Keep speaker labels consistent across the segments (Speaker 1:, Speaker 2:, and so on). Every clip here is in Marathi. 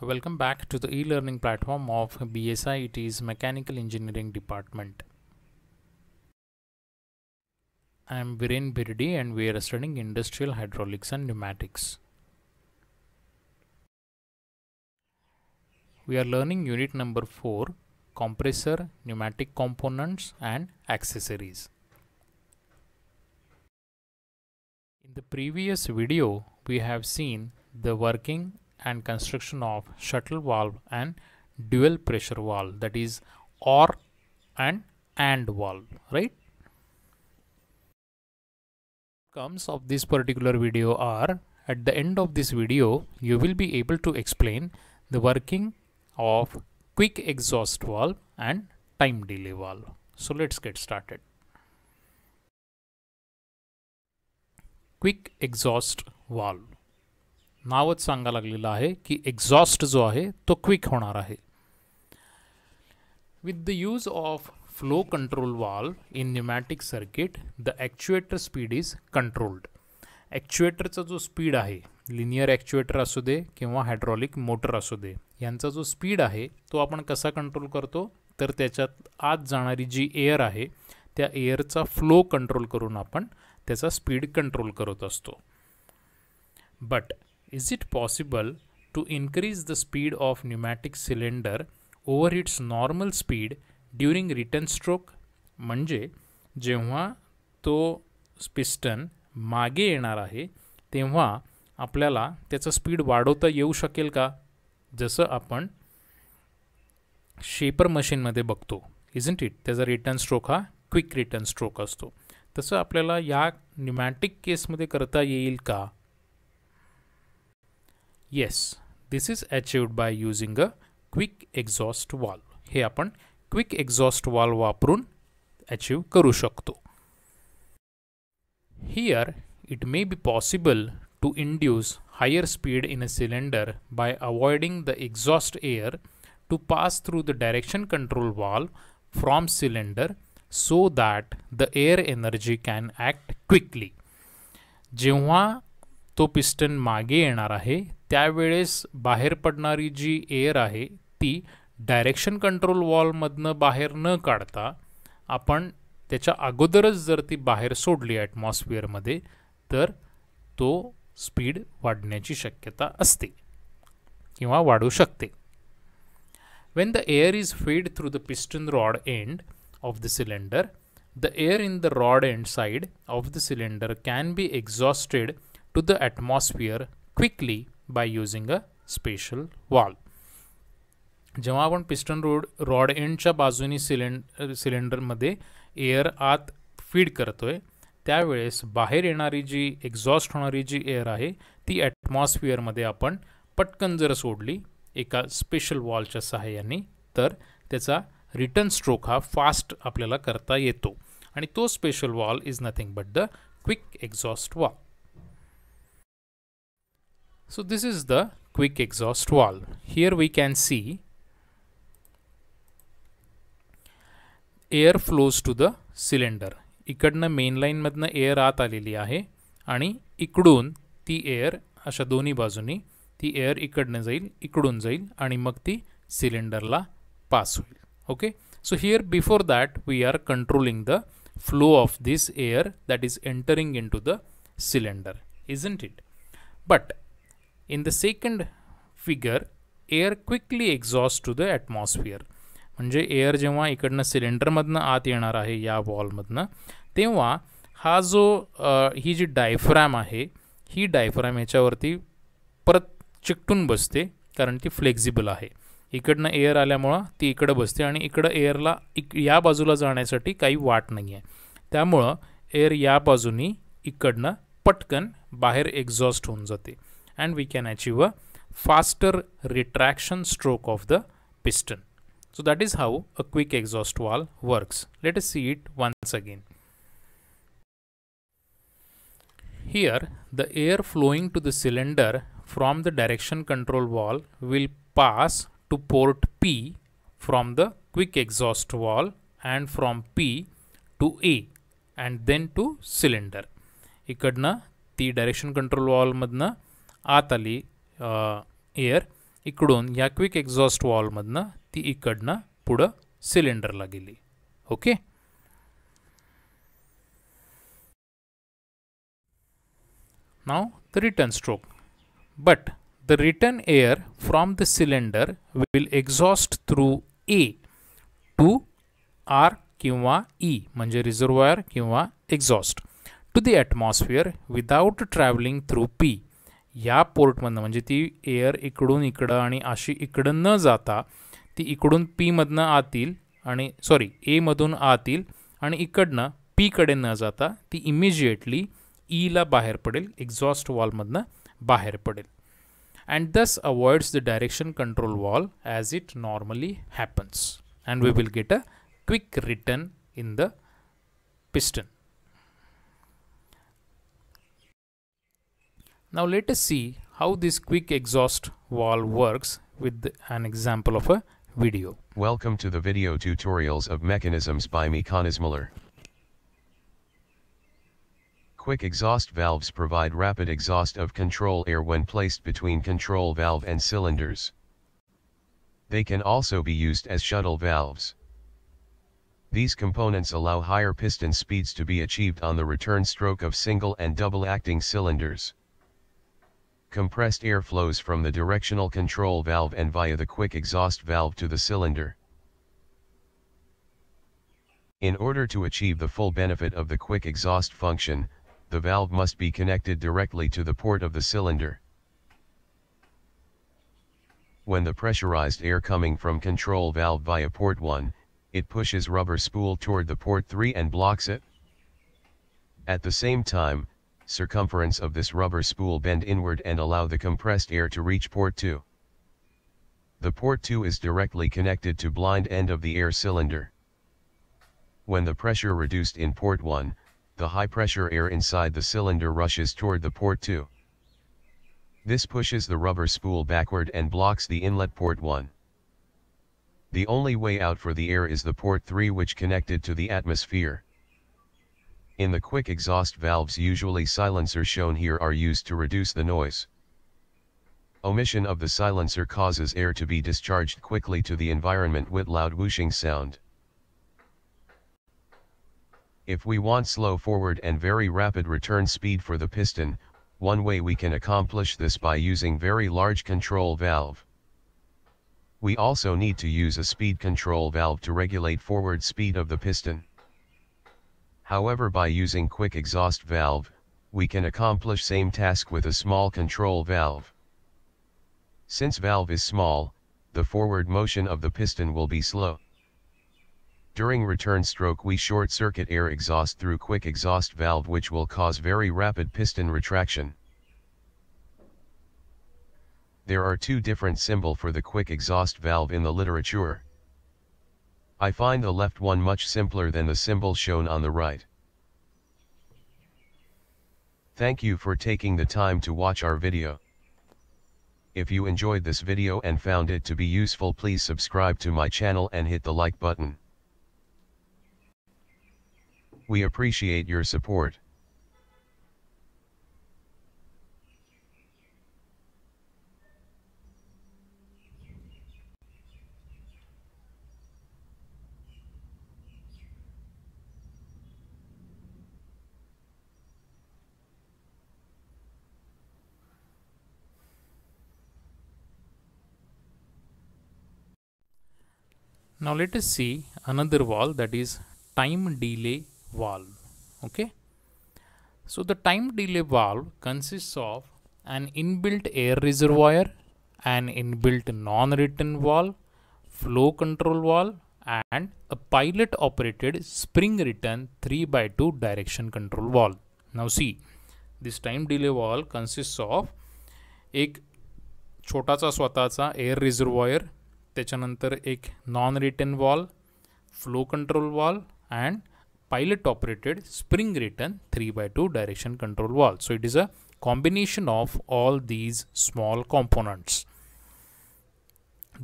Speaker 1: Welcome back to the e-learning platform of BSI, it is Mechanical Engineering Department. I am Viren Birdi and we are studying Industrial Hydraulics and Pneumatics. We are learning unit number 4, Compressor, Pneumatic Components and Accessories. In the previous video, we have seen the working and construction of shuttle valve and dual pressure valve that is or and and valve right comes of this particular video are at the end of this video you will be able to explain the working of quick exhaust valve and time delay valve so let's get started quick exhaust valve नावच सांगा लागलेलं आहे की एक्झॉस्ट जो आहे तो क्विक होणार आहे with the use of flow control valve in pneumatic circuit the actuator speed is controlled ॲक्च्युएटरचा जो स्पीड आहे लिनियर ॲक्च्युएटर असू दे किंवा हायड्रॉलिक मोटर असू दे यांचा जो स्पीड आहे तो आपण कसा कंट्रोल करतो तर त्याच्यात आत जाणारी जी एअर आहे त्या एअरचा फ्लो कंट्रोल करून आपण त्याचा स्पीड कंट्रोल करत असतो but is it possible to increase the speed of pneumatic cylinder over its normal speed during return stroke म्हणजे जेव्हा तो पिस्टन मागे येणार आहे तेव्हा आपल्याला त्याचं स्पीड वाढवता येऊ शकेल का जसं आपण शेपर मशीनमध्ये बघतो इजंट इट त्याचा रिटर्न स्ट्रोक हा क्विक रिटर्न स्ट्रोक असतो तसं आपल्याला या न्युमॅटिक केसमध्ये करता येईल का Yes, this is achieved by using a quick exhaust valve. हे आपण quick exhaust valve वापरून achieve Karushakto. Here, it may be possible to induce higher speed in a cylinder by avoiding the exhaust air to pass through the direction control valve from cylinder so that the air energy can act quickly. जेव्हा तो पिस्टन मागे येणार आहे त्यावेळेस बाहेर पडणारी जी एअर आहे ती डायरेक्शन कंट्रोल वॉलमधनं बाहेर न काढता आपण त्याच्या अगोदरच जर ती बाहेर सोडली ॲटमॉस्फिअरमध्ये तर तो स्पीड वाढण्याची शक्यता असते किंवा वाढू शकते when the air is fed through the piston rod end of the cylinder the air in the rod end side of the cylinder can be exhausted to the atmosphere quickly by using a special valve. जेव्हा आपण पिस्टन रोड रॉड एंडच्या बाजूनी सिलेंड सिलेंडरमध्ये एअर आत फीड करतोय त्यावेळेस बाहेर येणारी जी एक्झॉस्ट होणारी जी एअर आहे ती ॲटमॉस्फिअरमध्ये आपण पटकन जर सोडली एका स्पेशल वॉलच्या सहाय्याने तर त्याचा रिटर्न स्ट्रोक हा फास्ट आपल्याला करता येतो आणि तो special valve is nothing but the quick exhaust valve So this is the quick exhaust valve. Here we can see air flows to the cylinder. Ikadna main line madna air aat aaleli aahe ani ikdun ti air asha doni bazuni ti air ikadna jail ikdun jail ani mag ti cylinder la pass Okay? So here before that we are controlling the flow of this air that is entering into the cylinder, isn't it? But in the second figure air quickly exhaust to the atmosphere म्हणजे एअर जेव्हा इकडनं सिलेंडरमधनं आत येणार आहे या वॉलमधनं तेव्हा हा जो ही जी डायफ्रॅम आहे ही डायफ्रॅम ह्याच्यावरती परत चिकटून बसते कारण ती फ्लेक्झिबल आहे इकडनं एअर आल्यामुळं ती इकडं बसते आणि इकडं एअरला इक या बाजूला जाण्यासाठी काही वाट नाही आहे त्यामुळं एअर या बाजूनी इकडनं पटकन बाहेर एक्झॉस्ट होऊन जाते and we can achieve a faster retraction stroke of the piston. So that is how a quick exhaust valve works. Let us see it once again. Here the air flowing to the cylinder from the direction control valve will pass to port P from the quick exhaust valve and from P to A and then to cylinder. इकडनं ती डायरेक्शन कंट्रोल वॉलमधनं आत आली एअर इकडून या क्विक एक्झॉस्ट वॉलमधनं ती इकडनं पुढं सिलेंडरला गेली okay now the return stroke but the return air from the cylinder will exhaust through A to R किंवा ई e, म्हणजे रिझर्वायर किंवा exhaust to the atmosphere without travelling through P या पोर्टमधनं म्हणजे ती एअर इकडून इकडं आणि अशी इकडं न जाता ती इकडून पीमधनं आतील आणि सॉरी एमधून आतील आणि इकडनं पीकडे न जाता ती इमिजिएटली ईला e बाहेर पडेल एक्झॉस्ट वॉलमधनं बाहेर पडेल and thus avoids the direction control valve as it normally happens and we will get a quick return in the piston Now let us see how this quick exhaust valve works with an example of a video.
Speaker 2: Welcome to the video tutorials of mechanisms by Mekanis Muller. Quick exhaust valves provide rapid exhaust of control air when placed between control valve and cylinders. They can also be used as shuttle valves. These components allow higher piston speeds to be achieved on the return stroke of single and double acting cylinders compressed air flows from the directional control valve and via the quick exhaust valve to the cylinder. In order to achieve the full benefit of the quick exhaust function, the valve must be connected directly to the port of the cylinder. When the pressurized air coming from control valve via port 1, it pushes rubber spool toward the port 3 and blocks it. At the same time, circumference of this rubber spool bend inward and allow the compressed air to reach port 2. The port 2 is directly connected to blind end of the air cylinder. When the pressure reduced in port 1, the high pressure air inside the cylinder rushes toward the port 2. This pushes the rubber spool backward and blocks the inlet port 1. The only way out for the air is the port 3 which connected to the atmosphere. In the quick exhaust valves usually silencer shown here are used to reduce the noise. Omission of the silencer causes air to be discharged quickly to the environment with loud whooshing sound. If we want slow forward and very rapid return speed for the piston, one way we can accomplish this by using very large control valve. We also need to use a speed control valve to regulate forward speed of the piston. However by using quick exhaust valve, we can accomplish same task with a small control valve. Since valve is small, the forward motion of the piston will be slow. During return stroke we short circuit air exhaust through quick exhaust valve which will cause very rapid piston retraction. There are two different symbol for the quick exhaust valve in the literature. I find the left one much simpler than the symbol shown on the right. Thank you for taking the time to watch our video. If you enjoyed this video and found it to be useful please subscribe to my channel and hit the like button. We appreciate your support.
Speaker 1: now let us see another valve that is time delay valve okay so the time delay valve consists of an inbuilt air reservoir an inbuilt non-return valve flow control valve and a pilot operated spring return 3 by 2 direction control valve now see this time delay valve consists of a छोटासा स्वतःचा air reservoir त्याच्यानंतर एक non return valve flow control valve and pilot operated spring return three by two direction control valve so it is a combination of all these small components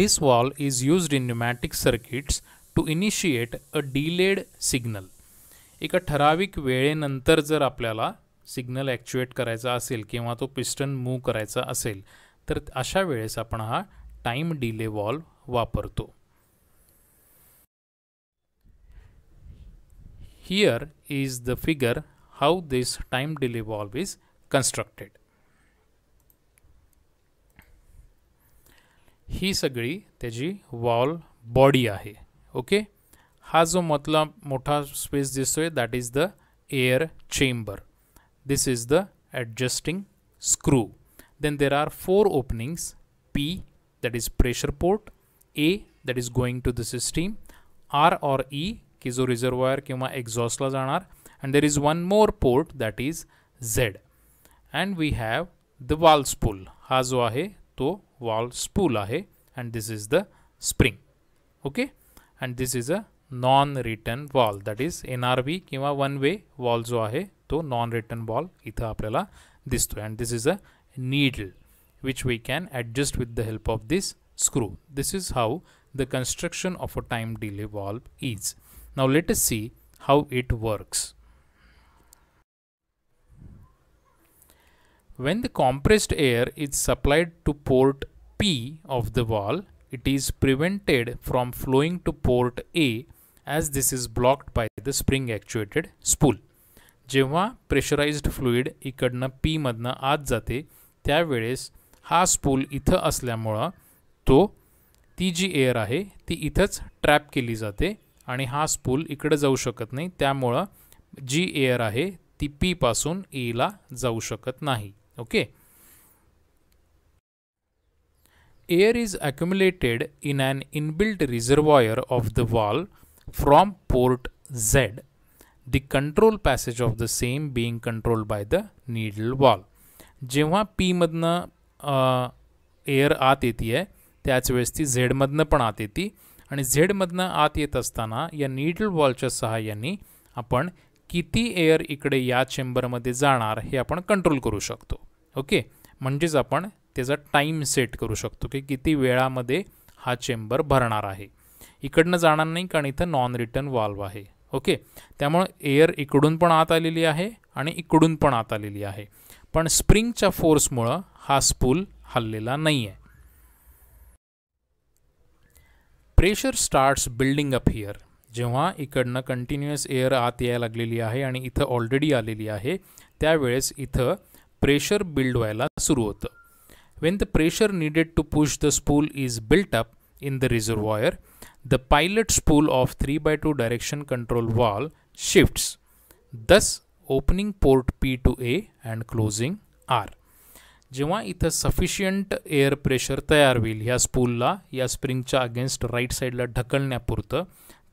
Speaker 1: this valve is use in pneumatic circuits to initiate a delayed signal एका ठराविक वेळेनंतर जर आपल्याला सिग्नल ॲक्च्युएट करायचा असेल किंवा तो पिस्टन मूव्ह करायचा असेल तर अशा वेळेस आपण हा टाईम डिले वॉल्व वापरतो Here is the figure how this time delay valve is constructed. ही सगळी त्याची वॉल बॉडी आहे ओके हा जो मधला मोठा स्पेस दिसतोय that is the air chamber this is the adjusting screw then there are four openings P that is pressure port a that is going to the system r or e ki jo reservoir kiwa exhaust la janar and there is one more port that is z and we have the valve spool ha jo ahe to valve spool ahe and this is the spring okay and this is a non return valve that is nrv kiwa one way valve jo ahe to non return valve itha This disto and this is a needle which we can adjust with the help of this screw. This is how the construction of a time delay valve is. Now let us see how it works. When the compressed air is supplied to port P of the valve, it is prevented from flowing to port A as this is blocked by the spring actuated spool. जेव्हा प्रेशराइज्ड फ्लुईड इकडनं पीमधनं आत जाते त्यावेळेस हा स्पूल इथं असल्यामुळं तो ती जी एअर आहे ती इथंच ट्रॅप केली जाते आणि हा स्पूल इकडं जाऊ शकत नाही त्यामुळं जी एअर आहे ती पीपासून एला e जाऊ शकत नाही okay air is accumulated in an inbuilt reservoir of the valve from port Z the control passage of the same being control by the needle valve जेव्हा पीमधनं एअर आत येते आहे त्याच वेळेस ती झेडमधनं पण आत येते आणि झेडमधनं आत येत असताना या नीडल बॉलच्या सहाय्याने आपण किती एअर इकडे या चेंबरमध्ये जाणार हे आपण कंट्रोल करू शकतो ओके म्हणजेच आपण त्याचा टाईम सेट करू शकतो की किती वेळामध्ये हा चेंबर भरणार आहे इकडनं जाणार नाही कारण इथं नॉन रिटर्न वॉल्व आहे ओके त्यामुळं एअर इकडून पण आत आलेली आहे आणि इकडून पण आत आलेली आहे पण स्प्रिंगच्या फोर्समुळं हा स्पूल हललेला नाही आहे pressure starts building up here जेव्हा इकडनं कंटिन्युअस एअर आत यायला लागलेली आहे आणि इथं ऑलरेडी आलेली आहे त्यावेळेस इथं प्रेशर बिल्ड व्हायला सुरू होतं when the pressure needed to push the spool is built up in the reservoir the pilot spool of three by two direction control valve shifts thus opening port P to A and closing R जेव्हा इथं सफिशियंट एअर प्रेशर तयार होईल ह्या स्पूलला या स्प्रिंगच्या अगेन्स्ट राईट साईडला ढकलण्यापुरतं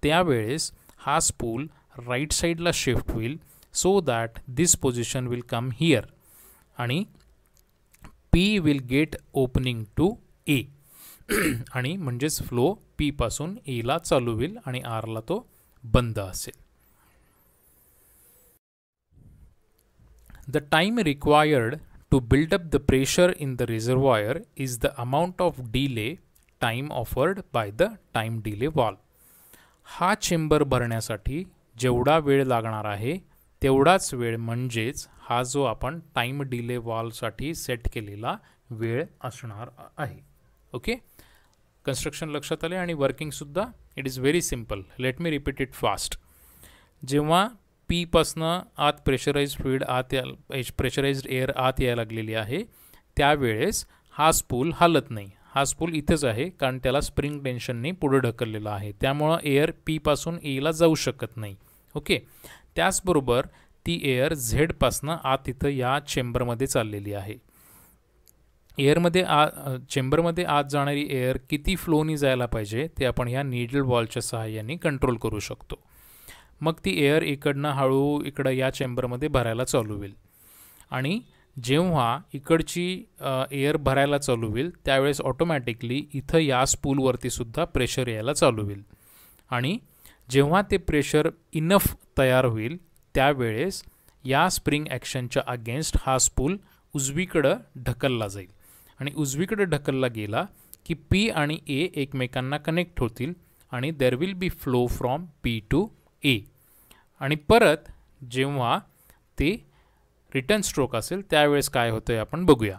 Speaker 1: त्यावेळेस हा स्पूल राईट साईडला शिफ्ट होईल so that this position will come here आणि P will get opening to A आणि म्हणजेच फ्लो पीपासून एला चालू होईल आणि आरला तो बंद असेल The time required to build up the pressure in the reservoir is the amount of delay time offered by the time delay valve. हा चेंबर भरण्यासाठी जेवढा वेळ लागणार आहे तेवढाच वेळ म्हणजेच हा जो आपण टाईम डिले वॉलसाठी सेट केलेला वेळ असणार आहे ओके कन्स्ट्रक्शन लक्षात आले आणि वर्किंगसुद्धा it is very simple let me repeat it fast जेव्हा पीपासनं आत प्रेशराईज फीड आत या प्रेशराइज्ड एअर आत यायला लागलेली आहे त्यावेळेस हा स्पूल हालत नाही हा स्पूल इथेच आहे कारण त्याला स्प्रिंग टेन्शनने पुढं ढकललेलं आहे त्यामुळं एअर पीपासून एला जाऊ शकत नाही ओके त्याचबरोबर ती एअर झेडपासनं आत इथं या चेंबरमध्ये चाललेली आहे एअरमध्ये आ चेंबरमध्ये आत जाणारी एअर किती फ्लोनी जायला पाहिजे ते आपण ह्या नीडल वॉलच्या सहाय्याने कंट्रोल करू शकतो मग ती एअर इकडनं हळू इकडं या चेंबरमध्ये भरायला चालू होईल आणि जेव्हा इकडची एअर भरायला चालू होईल त्यावेळेस ऑटोमॅटिकली इथं या स्पूलवरतीसुद्धा प्रेशर यायला चालू होईल आणि जेव्हा ते प्रेशर इनफ तयार होईल त्यावेळेस या स्प्रिंग ॲक्शनच्या अगेन्स्ट हा स्पूल उजवीकडं ढकलला जाईल आणि उजवीकडे ढकलला गेला की पी आणि ए एकमेकांना कनेक्ट होतील आणि there will be flow from P to A e. आणि परत जेव्हा ते रिटर्न स्ट्रोक असेल त्यावेळेस काय होतं आहे आपण बघूया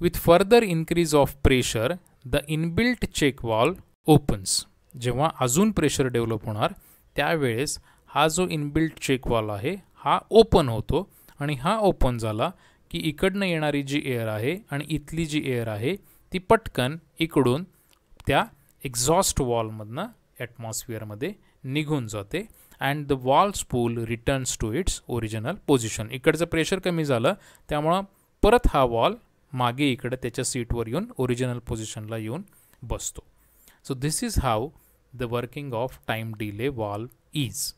Speaker 1: with further increase of pressure the inbuilt check valve opens जेव्हा अजून प्रेशर डेव्हलप होणार त्यावेळेस हा जो इनबिल्ट चेक वॉल आहे हा ओपन होतो आणि हा ओपन झाला की इकडनं येणारी जी एअर आहे आणि इथली जी एअर आहे ती पटकन इकडून त्या एक्झॉस्ट वॉलमधनं ॲटमॉस्फिअरमध्ये निघून जाते and the valve spool returns to its original position इकडचं प्रेशर कमी झालं त्यामुळं परत हा वॉल मागे इकडे त्याच्या सीटवर येऊन ओरिजिनल पोझिशनला येऊन बसतो so this is how the working of time delay valve is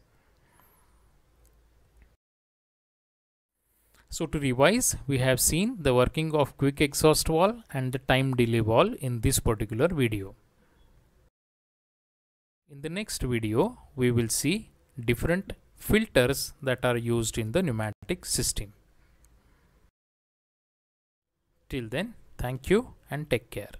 Speaker 1: so to revise we have seen the working of quick exhaust valve and the time delay valve in this particular video In the next video, we will see different filters that are used in the pneumatic system. Till then, thank you and take care.